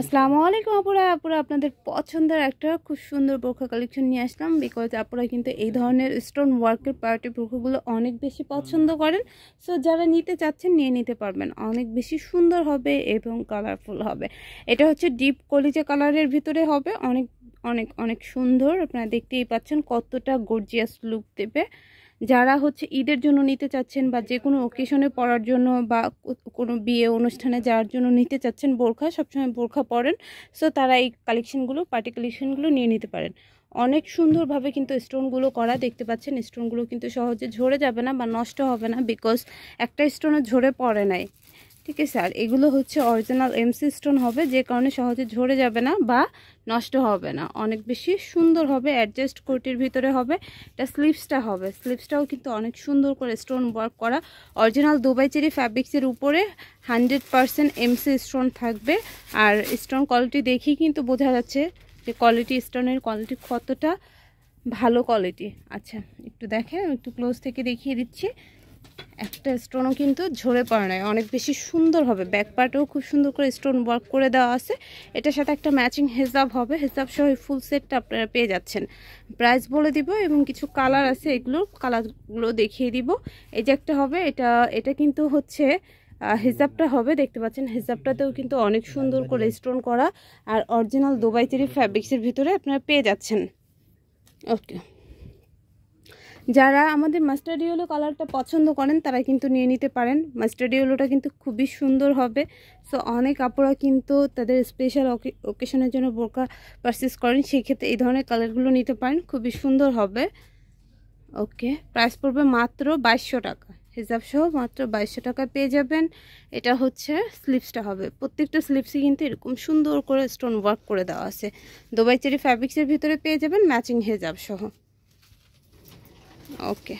আসসালামু আলাইকুম আপুরা আপুরা আপনাদের পছন্দের একটা খুব সুন্দর বোরখা কালেকশন নিয়ে আসলাম বিকজ আপুরা কিন্তু এই ধরনের স্টোন ওয়ার্কের পার্টি বোরখাগুলো অনেক বেশি পছন্দ করেন সো যারা নিতে চাচ্ছেন নিয়ে নিতে পারবেন অনেক বেশি সুন্দর হবে এবং কালারফুল হবে এটা হচ্ছে ডিপ কলিজা কালারের ভিতরে হবে অনেক অনেক অনেক সুন্দর আপনারা দেখতেই পাচ্ছেন কতটা গর্জিয়াস লুক দেবে যারা হচ্ছে ঈদের জন্য নিতে চাচ্ছেন বা যে কোনো ওকেশনে পড়ার জন্য বা কোনো বিয়ে অনুষ্ঠানে যাওয়ার জন্য নিতে চাচ্ছেন বোরখা সবসময় বোরখা পরেন সো তারা এই কালেকশনগুলো পার্টি কালেকশনগুলো নিয়ে নিতে পারেন অনেক সুন্দরভাবে কিন্তু স্টোনগুলো করা দেখতে পাচ্ছেন স্টোনগুলো কিন্তু সহজে ঝরে যাবে না বা নষ্ট হবে না বিকজ একটা স্টোনে ঝরে পড়ে নাই ঠিক আছে আর এগুলো হচ্ছে অরিজিনাল এমসি স্টোন হবে যে কারণে সহজে ঝরে যাবে না বা নষ্ট হবে না অনেক বেশি সুন্দর হবে অ্যাডজাস্ট কোটির ভিতরে হবে এটা স্লিপসটা হবে স্লিপসটাও কিন্তু অনেক সুন্দর করে স্টোন ওয়ার্ক করা অরিজিনাল দুবাই চেরি ফ্যাব্রিক্সের উপরে হান্ড্রেড পারসেন্ট এমসি স্টোন থাকবে আর স্টোন কোয়ালিটি দেখেই কিন্তু বোঝা যাচ্ছে যে কোয়ালিটি স্টোনের কোয়ালিটি কতটা ভালো কোয়ালিটি আচ্ছা একটু দেখেন একটু ক্লোজ থেকে দেখিয়ে দিচ্ছি একটা স্টোনও কিন্তু ঝরে পড়ে নাই অনেক বেশি সুন্দর হবে ব্যাক পার্টেও খুব সুন্দর করে স্টোন ওয়ার্ক করে দেওয়া আছে এটার সাথে একটা ম্যাচিং হেজাব হবে হেজাব সহ ফুল সেটটা আপনারা পেয়ে যাচ্ছেন প্রাইস বলে দিব এবং কিছু কালার আছে এগুলো কালারগুলো দেখিয়ে দিব এই যে একটা হবে এটা এটা কিন্তু হচ্ছে হিজাবটা হবে দেখতে পাচ্ছেন হিজাবটাতেও কিন্তু অনেক সুন্দর করে স্টোন করা আর অরিজিনাল দুবাই তিরি ফ্যাব্রিক্সের ভিতরে আপনারা পেয়ে যাচ্ছেন ওকে যারা আমাদের মাস্টার্ড ইয়েলো কালারটা পছন্দ করেন তারা কিন্তু নিয়ে নিতে পারেন মাস্টার্ড ইয়েলোটা কিন্তু খুবই সুন্দর হবে সো অনেক কাপড়া কিন্তু তাদের স্পেশাল ওকেশনের জন্য বোরকা পারচেস করেন সেক্ষেত্রে এই ধরনের কালারগুলো নিতে পারেন খুবই সুন্দর হবে ওকে প্রাইস পড়বে মাত্র বাইশশো টাকা হিসাব সহ মাত্র বাইশশো টাকা পেয়ে যাবেন এটা হচ্ছে স্লিপসটা হবে প্রত্যেকটা স্লিপসই কিন্তু এরকম সুন্দর করে স্টোন ওয়ার্ক করে দেওয়া আছে দুবাই চেরি ফ্যাব্রিক্সের ভিতরে পেয়ে যাবেন ম্যাচিং হেজাব সহ ওকে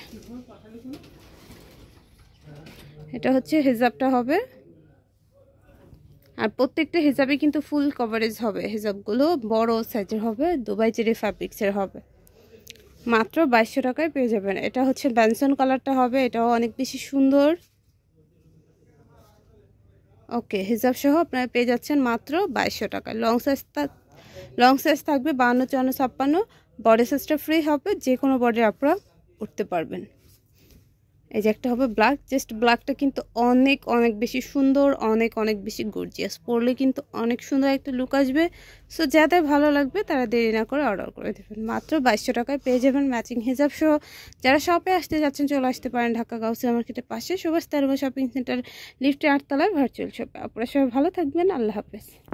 এটা হচ্ছে হিজাবটা হবে আর প্রত্যেকটা হিজাবে কিন্তু ফুল কভারেজ হবে হেজাবগুলো বড় সাইজের হবে দুবাই চেরি ফ্যাব্রিক্সের হবে মাত্র বাইশশো টাকায় পেয়ে যাবেন এটা হচ্ছে ব্যানসন কালারটা হবে এটাও অনেক বেশি সুন্দর ওকে হিজাব সহ আপনারা পেয়ে যাচ্ছেন মাত্র বাইশশো টাকায় লং সাইজ লং সাইজ থাকবে বাহান্ন চুয়ান্ন ছাপ্পান্ন বডি সাইজটা ফ্রি হবে যে কোনো বডির আপনারা উঠতে পারবেন এই যে একটা হবে ব্ল্যাক জাস্ট ব্ল্যাকটা কিন্তু অনেক অনেক বেশি সুন্দর অনেক অনেক বেশি গর্জিয়াস পরলে কিন্তু অনেক সুন্দর একটা লুক আসবে সো যাদের ভালো লাগবে তারা দেরি না করে অর্ডার করে দেবেন মাত্র বাইশশো টাকায় পেয়ে যাবেন ম্যাচিং হিসাব সহ যারা শপে আসতে যাচ্ছেন চলে আসতে পারেন ঢাকা গাউসিয়া মার্কেটের পাশে সুভাষ তেরবা শপিং সেন্টার লিফটে আটতলায় ভার্চুয়াল শপে আপনারা সবাই ভালো থাকবেন আল্লাহ হাফেজ